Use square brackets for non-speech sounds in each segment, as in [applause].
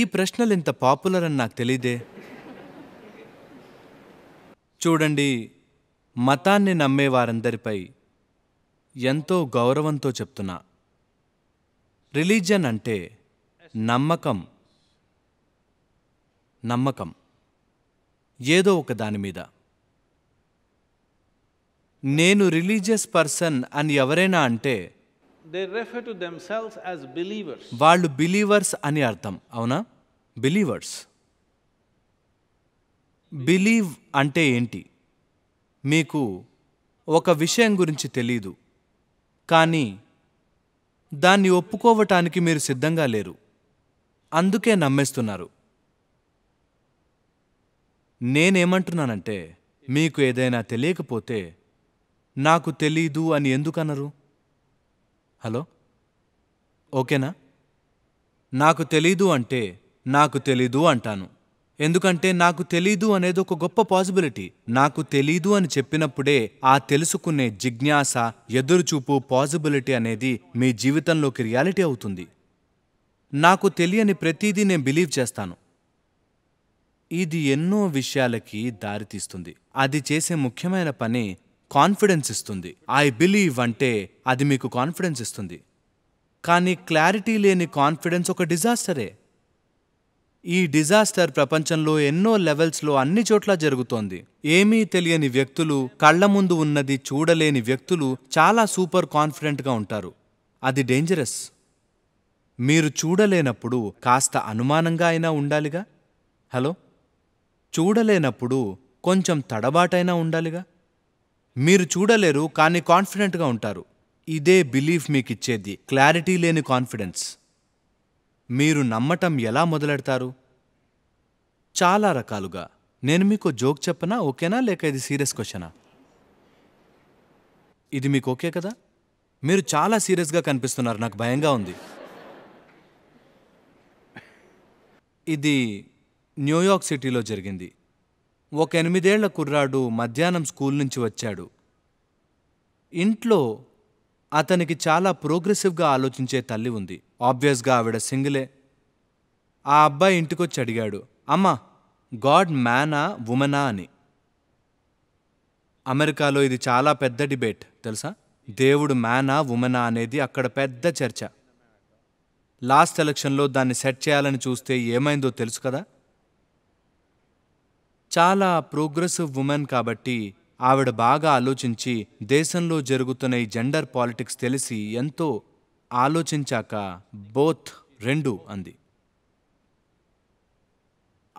ఈ ప్రశ్నలు ఇంత పాపులర్ అని నాకు తెలీదే చూడండి మతాన్ని నమ్మే వారందరిపై ఎంతో గౌరవంతో చెప్తున్నా రిలీజన్ అంటే నమ్మకం నమ్మకం ఏదో ఒక దాని మీద నేను రిలీజియస్ పర్సన్ అని ఎవరైనా అంటే దే refer to themselves వాళ్ళు బిలీవర్స్ అని అర్థం అవునా బిలీవర్స్ బిలీవ్ అంటే ఏంటి మీకు ఒక విషయం గురించి తెలీదు కానీ దాన్ని ఒప్పుకోవటానికి మీరు సిద్ధంగా లేరు అందుకే నమ్మేస్తున్నారు నేనేమంటున్నానంటే మీకు ఏదైనా తెలియకపోతే నాకు తెలీదు అని ఎందుకనరు హలో ఓకేనా నాకు తెలీదు అంటే నాకు తెలీదు అంటాను ఎందుకంటే నాకు తెలీదు అనేది ఒక గొప్ప పాసిబిలిటీ నాకు తెలీదు అని చెప్పినప్పుడే ఆ తెలుసుకునే జిజ్ఞాస ఎదురుచూపు పాసిబిలిటీ అనేది మీ జీవితంలోకి రియాలిటీ అవుతుంది నాకు తెలియని ప్రతిదీ నేను బిలీవ్ చేస్తాను ఇది ఎన్నో విషయాలకి దారితీస్తుంది అది చేసే ముఖ్యమైన పని కాన్ఫిడెన్స్ ఇస్తుంది ఐ బిలీవ్ అంటే అది మీకు కాన్ఫిడెన్స్ ఇస్తుంది కానీ క్లారిటీ లేని కాన్ఫిడెన్స్ ఒక డిజాస్టరే ఈ డిజాస్టర్ ప్రపంచంలో ఎన్నో లెవెల్స్లో అన్ని చోట్ల జరుగుతోంది ఏమీ తెలియని వ్యక్తులు కళ్ల ముందు ఉన్నది చూడలేని వ్యక్తులు చాలా సూపర్ కాన్ఫిడెంట్గా ఉంటారు అది డేంజరస్ మీరు చూడలేనప్పుడు కాస్త అనుమానంగా అయినా ఉండాలిగా హలో చూడలేనప్పుడు కొంచెం తడబాటైనా ఉండాలిగా మీరు చూడలేరు కానీ కాన్ఫిడెంట్గా ఉంటారు ఇదే బిలీఫ్ మీకు ఇచ్చేది క్లారిటీ లేని కాన్ఫిడెన్స్ మీరు నమ్మటం ఎలా మొదలెడతారు చాలా రకాలుగా నేను మీకు జోక్ చెప్పనా ఓకేనా లేక ఇది సీరియస్ క్వశ్చనా ఇది మీకు ఓకే కదా మీరు చాలా సీరియస్గా కనిపిస్తున్నారు నాకు భయంగా ఉంది ఇది న్యూయార్క్ సిటీలో జరిగింది ఒక ఎనిమిదేళ్ల కుర్రాడు మధ్యాహ్నం స్కూల్ నుంచి వచ్చాడు ఇంట్లో అతనికి చాలా ప్రోగ్రెసివ్గా ఆలోచించే తల్లి ఉంది ఆబ్వియస్గా ఆవిడ సింగిలే ఆ అబ్బాయి ఇంటికొచ్చి అడిగాడు అమ్మా గాడ్ మ్యానా ఉమెనా అని అమెరికాలో ఇది చాలా పెద్ద డిబేట్ తెలుసా దేవుడు మ్యానా ఉమెనా అనేది అక్కడ పెద్ద చర్చ లాస్ట్ ఎలక్షన్లో దాన్ని సెట్ చేయాలని చూస్తే ఏమైందో తెలుసు కదా చాలా ప్రోగ్రెసివ్ ఉమెన్ కాబట్టి ఆవిడ బాగా ఆలోచించి దేశంలో జరుగుతున్న ఈ జెండర్ పాలిటిక్స్ తెలిసి ఎంతో ఆలోచించాక బోత్ రెండు అంది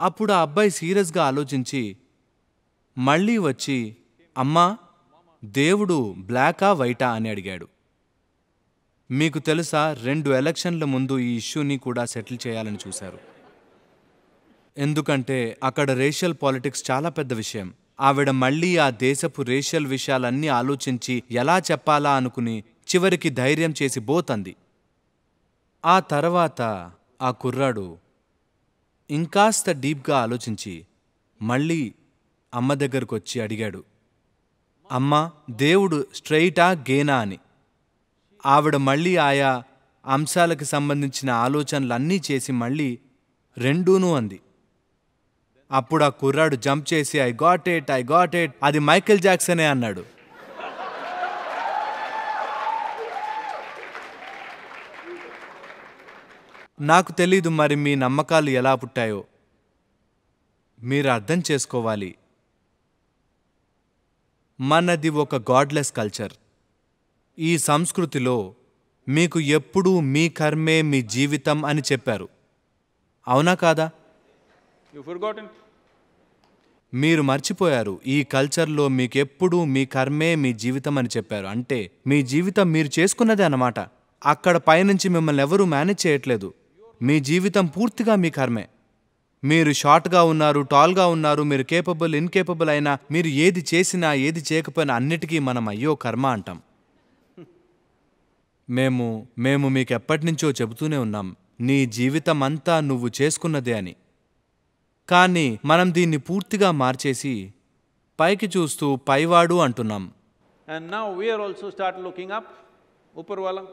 అప్పుడు ఆ అబ్బాయి సీరియస్గా ఆలోచించి మళ్ళీ వచ్చి అమ్మా దేవుడు బ్లాకా వైటా అని అడిగాడు మీకు తెలుసా రెండు ఎలక్షన్ల ముందు ఈ ఇష్యూని కూడా సెటిల్ చేయాలని చూశారు ఎందుకంటే అక్కడ రేషియల్ పాలిటిక్స్ చాలా పెద్ద విషయం ఆవిడ మళ్ళీ ఆ దేశపు రేషియల్ విషయాలన్నీ ఆలోచించి ఎలా చెప్పాలా అనుకుని చివరికి ధైర్యం చేసి బోతంది ఆ తర్వాత ఆ కుర్రాడు ఇంకాస్త డీప్గా ఆలోచించి మళ్ళీ అమ్మ దగ్గరకు వచ్చి అడిగాడు అమ్మ దేవుడు స్ట్రైటా గేనా అని ఆవిడ మళ్ళీ ఆయా అంశాలకు సంబంధించిన ఆలోచనలన్నీ చేసి మళ్ళీ రెండూనూ అంది అప్పుడు ఆ కుర్రాడు జంప్ చేసి I got at I got eight అది మైకిల్ జాక్సనే అన్నాడు నాకు తెలీదు మరి మీ నమ్మకాలు ఎలా పుట్టాయో మీరు అర్థం చేసుకోవాలి మనది ఒక గాడ్లెస్ కల్చర్ ఈ సంస్కృతిలో మీకు ఎప్పుడూ మీ కర్మే మీ జీవితం అని చెప్పారు అవునా కాదా మీరు మర్చిపోయారు ఈ కల్చర్లో మీకెప్పుడు మీ కర్మే మీ జీవితం అని చెప్పారు అంటే మీ జీవితం మీరు చేసుకున్నదే అన్నమాట అక్కడ పైనుంచి మిమ్మల్ని ఎవరూ మేనేజ్ చేయట్లేదు మీ జీవితం పూర్తిగా మీ కర్మే మీరు షార్ట్గా ఉన్నారు టాల్గా ఉన్నారు మీరు కేపబుల్ ఇన్కేపబుల్ అయినా మీరు ఏది చేసినా ఏది చేయకపోయినా అన్నిటికీ మనం అయ్యో కర్మ అంటాం మేము మేము మీకు ఎప్పటి నుంచో చెబుతూనే ఉన్నాం నీ జీవితం అంతా నువ్వు చేసుకున్నదే అని కానీ మనం దీన్ని పూర్తిగా మార్చేసి పైకి చూస్తూ పైవాడు అంటున్నాం అండ్ నౌ ఆల్సో స్టార్ట్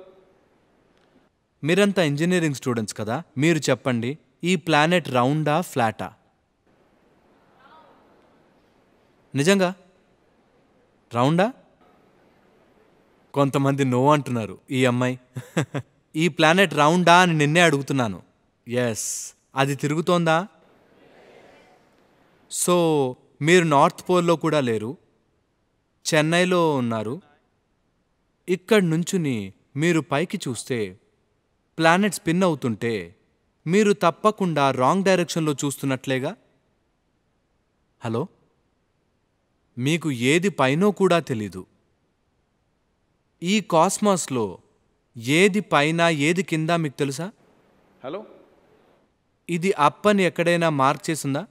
మీరంతా ఇంజనీరింగ్ స్టూడెంట్స్ కదా మీరు చెప్పండి ఈ ప్లానెట్ రౌండా ఫ్లాటా నిజంగా రౌండా కొంతమంది నో అంటున్నారు ఈ అమ్మాయి [laughs] ఈ ప్లానెట్ రౌండా అని నిన్నే అడుగుతున్నాను ఎస్ అది తిరుగుతోందా సో మీరు నార్త్ పోల్లో కూడా లేరు చెన్నైలో ఉన్నారు ఇక్కడి నుంచుని మీరు పైకి చూస్తే ప్లానెట్ స్పిన్ అవుతుంటే మీరు తప్పకుండా రాంగ్ డైరెక్షన్లో చూస్తున్నట్లేగా హలో మీకు ఏది పైనో కూడా తెలీదు ఈ కాస్మాస్లో ఏది పైన ఏది కింద మీకు తెలుసా హలో ఇది అప్పని ఎక్కడైనా మార్క్ చేసిందా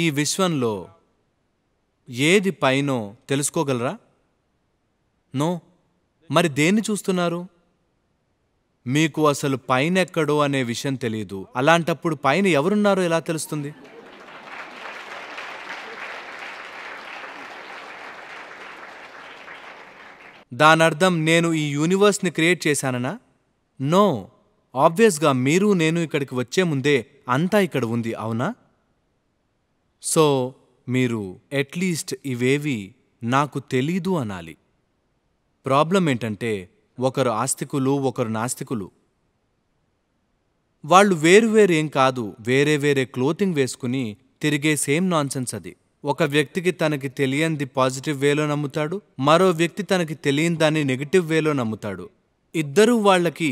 ఈ విశ్వంలో ఏది పైనో తెలుసుకోగలరా నో మరి దేన్ని చూస్తున్నారు మీకు అసలు పైన ఎక్కడో అనే విషయం తెలియదు అలాంటప్పుడు పైన ఎవరున్నారో ఎలా తెలుస్తుంది దానర్థం నేను ఈ యూనివర్స్ని క్రియేట్ చేశానన్నా నో ఆబ్వియస్గా మీరు నేను ఇక్కడికి వచ్చే ముందే అంతా ఇక్కడ ఉంది అవునా సో మీరు అట్లీస్ట్ ఇవేవి నాకు తెలీదు అనాలి ప్రాబ్లం ఏంటంటే ఒకరు ఆస్తికులు ఒకరు నాస్తికులు వాళ్ళు ఏం కాదు వేరే వేరే క్లోతింగ్ వేసుకుని తిరిగే సేమ్ నాన్సెన్స్ అది ఒక వ్యక్తికి తనకి తెలియంది పాజిటివ్ వేలో నమ్ముతాడు మరో వ్యక్తి తనకి తెలియని దాన్ని నెగిటివ్ వేలో నమ్ముతాడు ఇద్దరూ వాళ్ళకి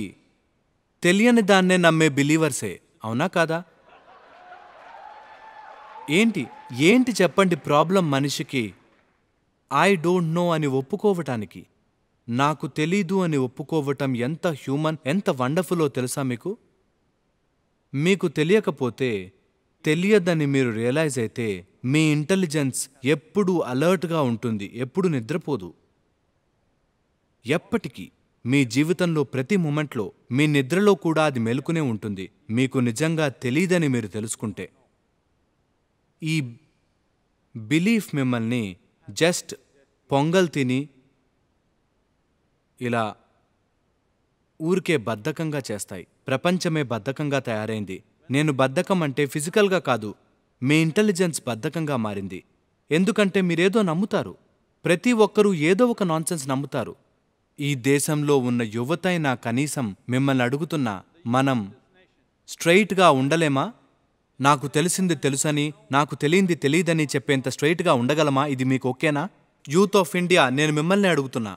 తెలియని దాన్నే నమ్మే బిలీవర్సే అవునా కాదా ఏంటి ఏంటి చెప్పండి ప్రాబ్లం మనిషికి ఐ డోంట్ నో అని ఒప్పుకోవటానికి నాకు తెలీదు అని ఒప్పుకోవటం ఎంత హ్యూమన్ ఎంత వండర్ఫుల్లో తెలుసా మీకు మీకు తెలియకపోతే తెలియదని మీరు రియలైజ్ అయితే మీ ఇంటెలిజెన్స్ ఎప్పుడూ అలర్ట్గా ఉంటుంది ఎప్పుడు నిద్రపోదు ఎప్పటికీ మీ జీవితంలో ప్రతి మూమెంట్లో మీ నిద్రలో కూడా అది మెలుకునే ఉంటుంది మీకు నిజంగా తెలీదని మీరు తెలుసుకుంటే ఈ బిలీఫ్ మిమ్మల్ని జస్ట్ పొంగల్ తిని ఇలా ఊరికే బద్ధకంగా చేస్తాయి ప్రపంచమే బద్ధకంగా తయారైంది నేను బద్ధకం అంటే ఫిజికల్గా కాదు మీ ఇంటెలిజెన్స్ బద్ధకంగా మారింది ఎందుకంటే మీరేదో నమ్ముతారు ప్రతి ఒక్కరూ ఏదో ఒక నాన్సెన్స్ నమ్ముతారు ఈ దేశంలో ఉన్న యువతైనా కనీసం మిమ్మల్ని అడుగుతున్నా మనం స్ట్రైట్గా ఉండలేమా నాకు తెలిసింది తెలుసని నాకు తెలియంది తెలియదని చెప్పేంత స్ట్రైట్గా ఉండగలమా ఇది మీకు ఓకేనా యూత్ ఆఫ్ ఇండియా నేను మిమ్మల్ని అడుగుతున్నా